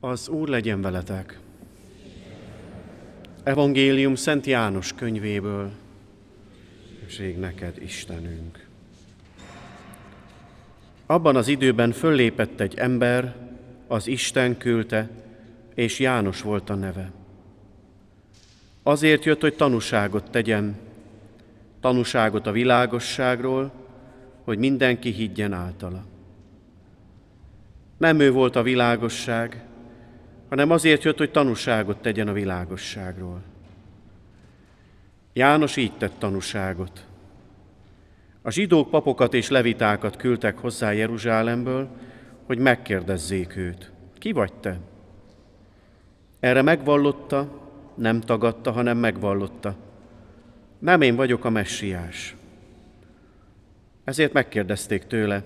Az Úr legyen veletek! Evangélium Szent János könyvéből. Ség neked, Istenünk! Abban az időben föllépett egy ember, az Isten küldte, és János volt a neve. Azért jött, hogy tanúságot tegyen, tanúságot a világosságról, hogy mindenki higgyen általa. Nem ő volt a világosság, hanem azért jött, hogy tanúságot tegyen a világosságról. János így tett tanúságot. A zsidók papokat és levitákat küldtek hozzá Jeruzsálemből, hogy megkérdezzék őt. Ki vagy te? Erre megvallotta, nem tagadta, hanem megvallotta. Nem én vagyok a messiás. Ezért megkérdezték tőle,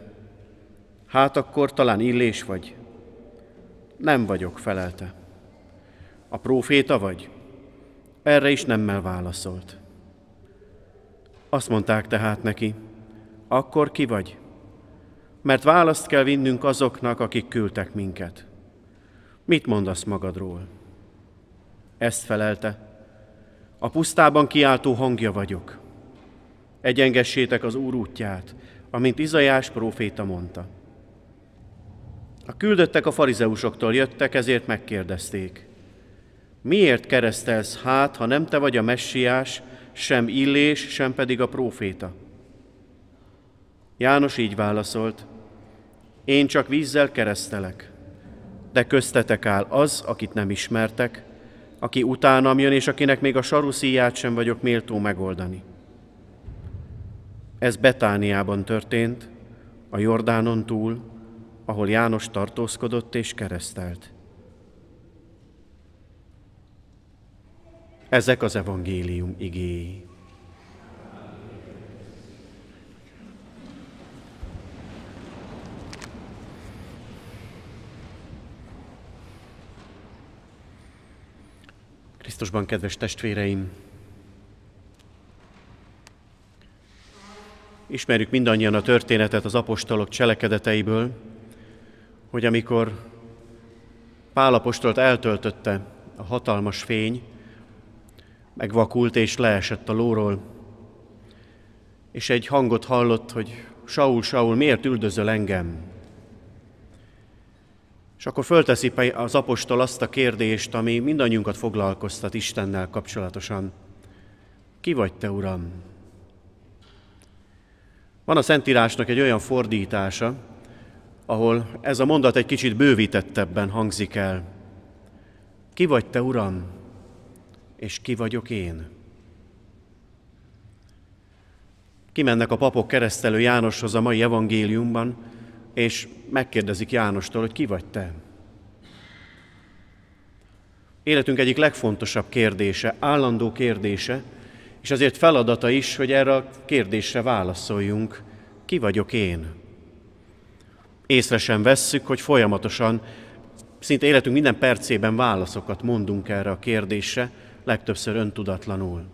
hát akkor talán illés vagy. Nem vagyok, felelte. A próféta vagy? Erre is nemmel válaszolt. Azt mondták tehát neki, akkor ki vagy? Mert választ kell vinnünk azoknak, akik küldtek minket. Mit mondasz magadról? Ezt felelte, a pusztában kiáltó hangja vagyok. Egyengessétek az Úr útját, amint Izajás próféta mondta. A küldöttek a farizeusoktól jöttek, ezért megkérdezték. Miért keresztelsz hát, ha nem te vagy a messiás, sem illés, sem pedig a próféta? János így válaszolt, én csak vízzel keresztelek, de köztetek áll az, akit nem ismertek, aki utánam jön, és akinek még a saruszíját sem vagyok méltó megoldani. Ez Betániában történt, a Jordánon túl, ahol János tartózkodott és keresztelt. Ezek az evangélium igéi. Krisztusban, kedves testvéreim! Ismerjük mindannyian a történetet az apostolok cselekedeteiből, hogy amikor Pálapostolt eltöltötte a hatalmas fény, megvakult és leesett a lóról, és egy hangot hallott, hogy Saul, Saul, miért üldözöl engem? És akkor fölteszi az apostol azt a kérdést, ami mindannyiunkat foglalkoztat Istennel kapcsolatosan. Ki vagy te, Uram? Van a Szentírásnak egy olyan fordítása, ahol ez a mondat egy kicsit bővítettebben hangzik el. Ki vagy te, Uram, és ki vagyok én? Kimennek a papok keresztelő Jánoshoz a mai evangéliumban, és megkérdezik Jánostól, hogy ki vagy te? Életünk egyik legfontosabb kérdése, állandó kérdése, és azért feladata is, hogy erre a kérdésre válaszoljunk. Ki vagyok én? észre sem vesszük, hogy folyamatosan, szinte életünk minden percében válaszokat mondunk erre a kérdésre, legtöbbször öntudatlanul.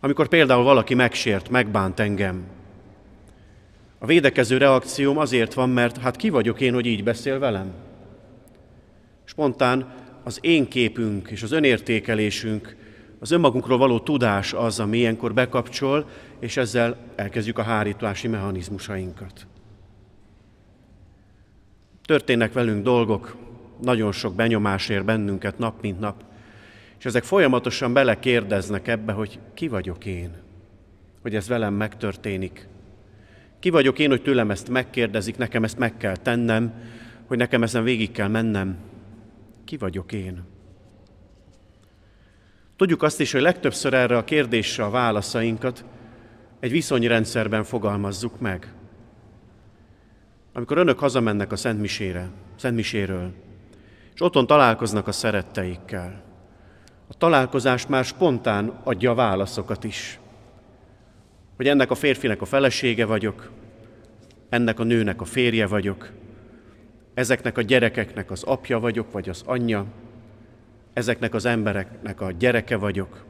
Amikor például valaki megsért, megbánt engem, a védekező reakcióm azért van, mert hát ki vagyok én, hogy így beszél velem? Spontán az én képünk és az önértékelésünk, az önmagunkról való tudás az, ami ilyenkor bekapcsol, és ezzel elkezdjük a hárítási mechanizmusainkat. Történnek velünk dolgok, nagyon sok benyomás ér bennünket nap mint nap, és ezek folyamatosan belekérdeznek ebbe, hogy ki vagyok én, hogy ez velem megtörténik. Ki vagyok én, hogy tőlem ezt megkérdezik, nekem ezt meg kell tennem, hogy nekem ezen végig kell mennem. Ki vagyok én? Tudjuk azt is, hogy legtöbbször erre a kérdésre a válaszainkat egy viszonyrendszerben fogalmazzuk meg amikor önök hazamennek a Szent Misére, Szent Miséről, és otthon találkoznak a szeretteikkel, a találkozás már spontán adja válaszokat is. Hogy ennek a férfinek a felesége vagyok, ennek a nőnek a férje vagyok, ezeknek a gyerekeknek az apja vagyok, vagy az anyja, ezeknek az embereknek a gyereke vagyok.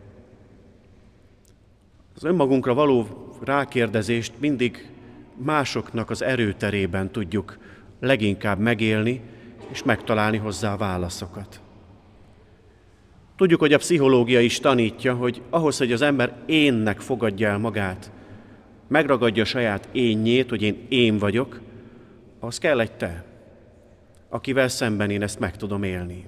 Az önmagunkra való rákérdezést mindig másoknak az erőterében tudjuk leginkább megélni és megtalálni hozzá válaszokat. Tudjuk, hogy a pszichológia is tanítja, hogy ahhoz, hogy az ember énnek fogadja el magát, megragadja saját énjét, hogy én én vagyok, az kell egy te, akivel szemben én ezt meg tudom élni.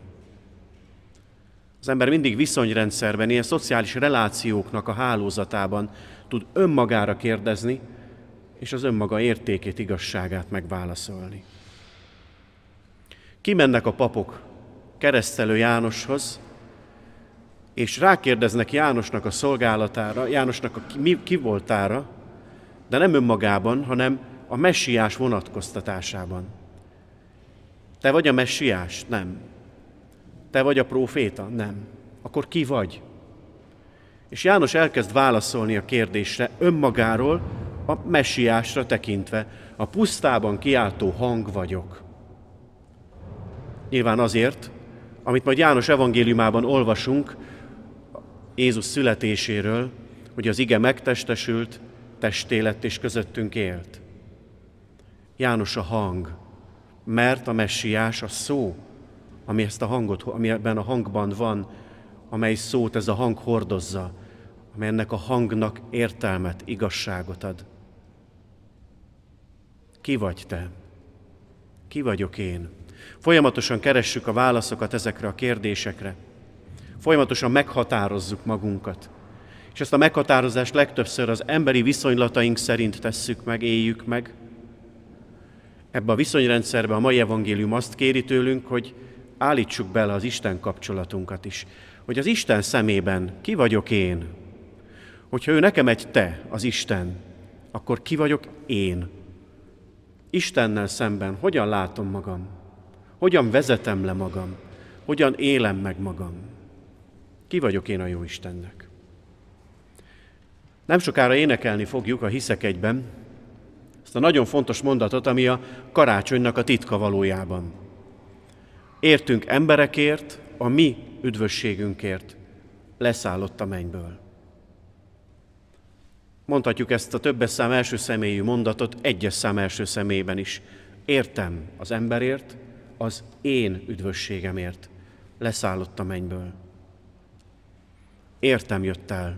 Az ember mindig viszonyrendszerben, ilyen szociális relációknak a hálózatában tud önmagára kérdezni, és az önmaga értékét, igazságát megválaszolni. Kimennek a papok keresztelő Jánoshoz, és rákérdeznek Jánosnak a szolgálatára, Jánosnak a kivoltára, de nem önmagában, hanem a messiás vonatkoztatásában. Te vagy a messiás? Nem. Te vagy a próféta? Nem. Akkor ki vagy? És János elkezd válaszolni a kérdésre önmagáról, a messiásra tekintve. A pusztában kiáltó hang vagyok. Nyilván azért, amit majd János evangéliumában olvasunk Jézus születéséről, hogy az ige megtestesült, testé lett és közöttünk élt. János a hang, mert a messiás a szó, ami ezt a hangot, ami ebben a hangban van, amely szót ez a hang hordozza, amely ennek a hangnak értelmet, igazságot ad. Ki vagy te? Ki vagyok én? Folyamatosan keressük a válaszokat ezekre a kérdésekre. Folyamatosan meghatározzuk magunkat. És ezt a meghatározást legtöbbször az emberi viszonylataink szerint tesszük meg, éljük meg. Ebben a viszonyrendszerben a mai evangélium azt kéri tőlünk, hogy állítsuk bele az Isten kapcsolatunkat is. Hogy az Isten szemében ki vagyok én? Hogyha ő nekem egy te, az Isten, akkor ki vagyok én? Istennel szemben hogyan látom magam, hogyan vezetem le magam, hogyan élem meg magam. Ki vagyok én a jó Istennek? Nem sokára énekelni fogjuk a Hiszek egyben ezt a nagyon fontos mondatot, ami a karácsonynak a titka valójában. Értünk emberekért, a mi üdvösségünkért leszállott a mennyből. Mondhatjuk ezt a többes szám első személyű mondatot egyes szám első személyben is. Értem az emberért, az én üdvösségemért. Leszállott a mennyből. Értem jött el.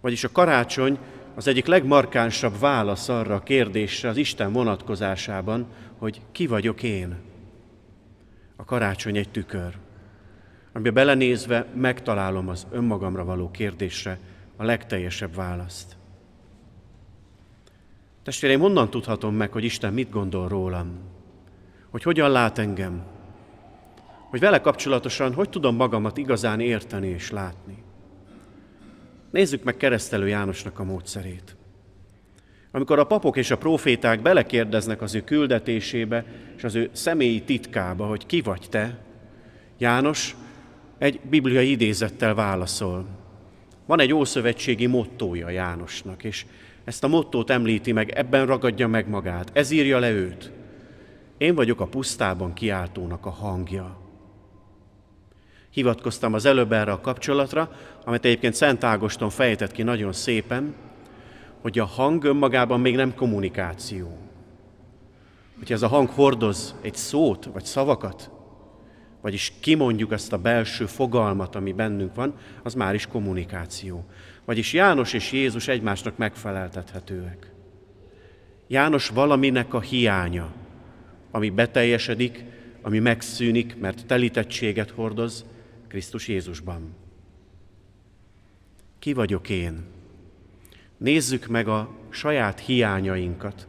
Vagyis a karácsony az egyik legmarkánsabb válasz arra a kérdésre az Isten vonatkozásában, hogy ki vagyok én. A karácsony egy tükör, amiben belenézve megtalálom az önmagamra való kérdésre a legteljesebb választ. Testvéreim, onnan tudhatom meg, hogy Isten mit gondol rólam, hogy hogyan lát engem, hogy vele kapcsolatosan hogy tudom magamat igazán érteni és látni. Nézzük meg keresztelő Jánosnak a módszerét. Amikor a papok és a proféták belekérdeznek az ő küldetésébe és az ő személyi titkába, hogy ki vagy te, János egy bibliai idézettel válaszol. Van egy ószövetségi mottója Jánosnak, és ezt a mottót említi meg, ebben ragadja meg magát, ez írja le őt. Én vagyok a pusztában kiáltónak a hangja. Hivatkoztam az előbb erre a kapcsolatra, amit egyébként Szent Ágoston fejtett ki nagyon szépen, hogy a hang önmagában még nem kommunikáció. Hogyha ez a hang hordoz egy szót vagy szavakat, vagyis kimondjuk ezt a belső fogalmat, ami bennünk van, az már is kommunikáció. Vagyis János és Jézus egymásnak megfeleltethetőek. János valaminek a hiánya, ami beteljesedik, ami megszűnik, mert telítettséget hordoz Krisztus Jézusban. Ki vagyok én? Nézzük meg a saját hiányainkat,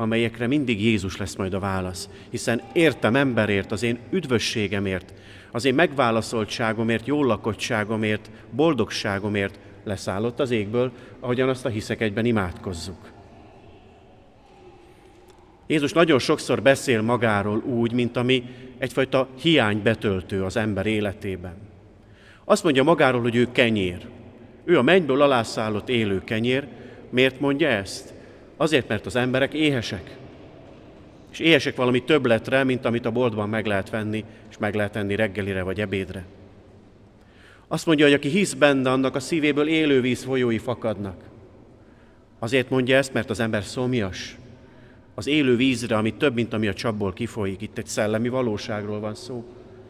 amelyekre mindig Jézus lesz majd a válasz, hiszen értem emberért, az én üdvösségemért, az én megválaszoltságomért, jól lakottságomért, boldogságomért leszállott az égből, ahogyan azt a hiszek egyben imádkozzuk. Jézus nagyon sokszor beszél magáról úgy, mint ami egyfajta hiány betöltő az ember életében. Azt mondja magáról, hogy ő kenyér. Ő a mennyből alászállott élő kenyér. Miért mondja ezt? Azért, mert az emberek éhesek. És éhesek valami többletre, mint amit a boltban meg lehet venni, és meg lehet enni reggelire vagy ebédre. Azt mondja, hogy aki hisz benne, annak a szívéből élővíz folyói fakadnak. Azért mondja ezt, mert az ember szomjas. Az élő vízre, ami több, mint ami a csapból kifolyik. Itt egy szellemi valóságról van szó.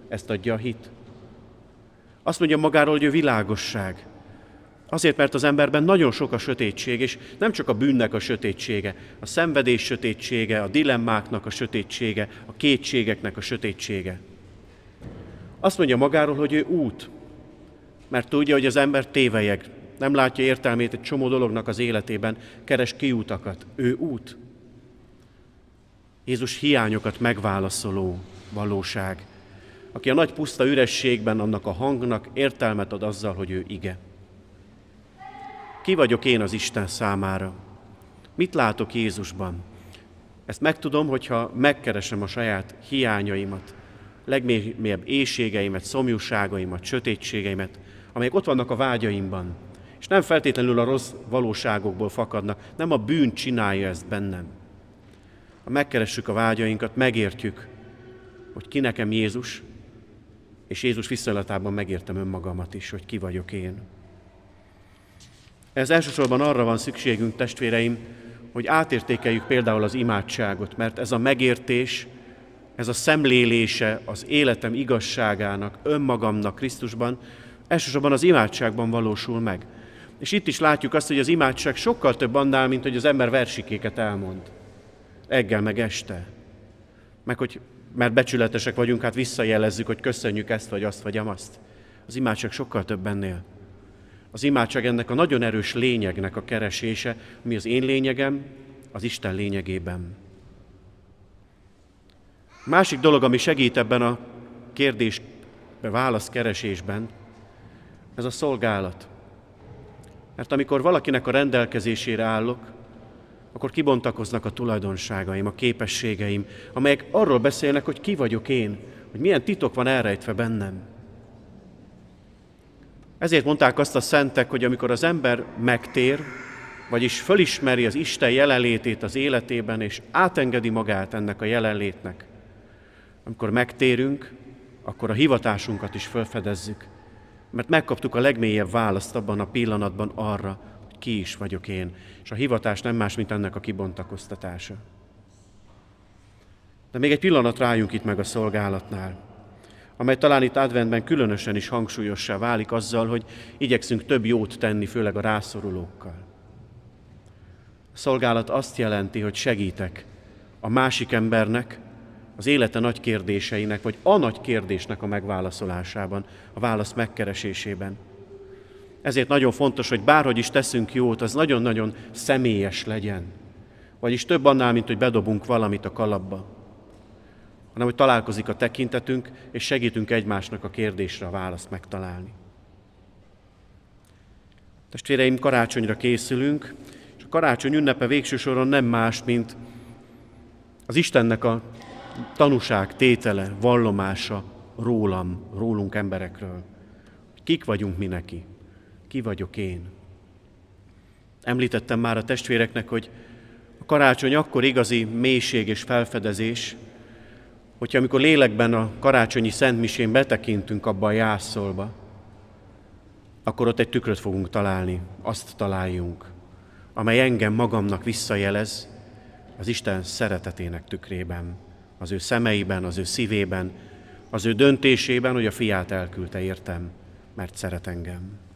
Ezt adja a hit. Azt mondja magáról, hogy ő világosság. Azért, mert az emberben nagyon sok a sötétség, és nem csak a bűnnek a sötétsége, a szenvedés sötétsége, a dilemmáknak a sötétsége, a kétségeknek a sötétsége. Azt mondja magáról, hogy ő út, mert tudja, hogy az ember tévelyeg, nem látja értelmét egy csomó dolognak az életében, keres kiútakat, ő út. Jézus hiányokat megválaszoló valóság, aki a nagy puszta ürességben annak a hangnak értelmet ad azzal, hogy ő ige. Ki vagyok én az Isten számára? Mit látok Jézusban? Ezt megtudom, hogyha megkeresem a saját hiányaimat, legmélyebb éjségeimet, szomjúságaimat, sötétségeimet, amelyek ott vannak a vágyaimban, és nem feltétlenül a rossz valóságokból fakadnak, nem a bűn csinálja ezt bennem. Ha megkeressük a vágyainkat, megértjük, hogy ki nekem Jézus, és Jézus viszonylatában megértem önmagamat is, hogy ki vagyok én. Ez elsősorban arra van szükségünk, testvéreim, hogy átértékeljük például az imádságot, mert ez a megértés, ez a szemlélése az életem igazságának, önmagamnak Krisztusban, elsősorban az imádságban valósul meg. És itt is látjuk azt, hogy az imádság sokkal több annál, mint hogy az ember versikéket elmond. Eggel meg este. Meg hogy, mert becsületesek vagyunk, hát visszajelezzük, hogy köszönjük ezt vagy azt vagy amazt. Az imádság sokkal több ennél. Az imádság ennek a nagyon erős lényegnek a keresése, mi az én lényegem, az Isten lényegében. Másik dolog, ami segít ebben a kérdés válaszkeresésben, ez a szolgálat. Mert amikor valakinek a rendelkezésére állok, akkor kibontakoznak a tulajdonságaim, a képességeim, amelyek arról beszélnek, hogy ki vagyok én, hogy milyen titok van elrejtve bennem. Ezért mondták azt a szentek, hogy amikor az ember megtér, vagyis fölismeri az Isten jelenlétét az életében, és átengedi magát ennek a jelenlétnek, amikor megtérünk, akkor a hivatásunkat is felfedezzük, mert megkaptuk a legmélyebb választ abban a pillanatban arra, hogy ki is vagyok én, és a hivatás nem más, mint ennek a kibontakoztatása. De még egy pillanat rájunk itt meg a szolgálatnál amely talán itt adventben különösen is hangsúlyossá válik azzal, hogy igyekszünk több jót tenni, főleg a rászorulókkal. A szolgálat azt jelenti, hogy segítek a másik embernek, az élete nagy kérdéseinek, vagy a nagy kérdésnek a megválaszolásában, a válasz megkeresésében. Ezért nagyon fontos, hogy bárhogy is teszünk jót, az nagyon-nagyon személyes legyen. Vagyis több annál, mint hogy bedobunk valamit a kalapba hanem hogy találkozik a tekintetünk, és segítünk egymásnak a kérdésre a választ megtalálni. Testvéreim, karácsonyra készülünk, és a karácsony ünnepe végső soron nem más, mint az Istennek a tanúság tétele, vallomása rólam, rólunk emberekről. Kik vagyunk mi neki? Ki vagyok én? Említettem már a testvéreknek, hogy a karácsony akkor igazi mélység és felfedezés, hogyha amikor lélekben a karácsonyi szentmisén betekintünk abba a jászolba, akkor ott egy tükröt fogunk találni, azt találjunk, amely engem magamnak visszajelez az Isten szeretetének tükrében, az ő szemeiben, az ő szívében, az ő döntésében, hogy a fiát elküldte értem, mert szeret engem.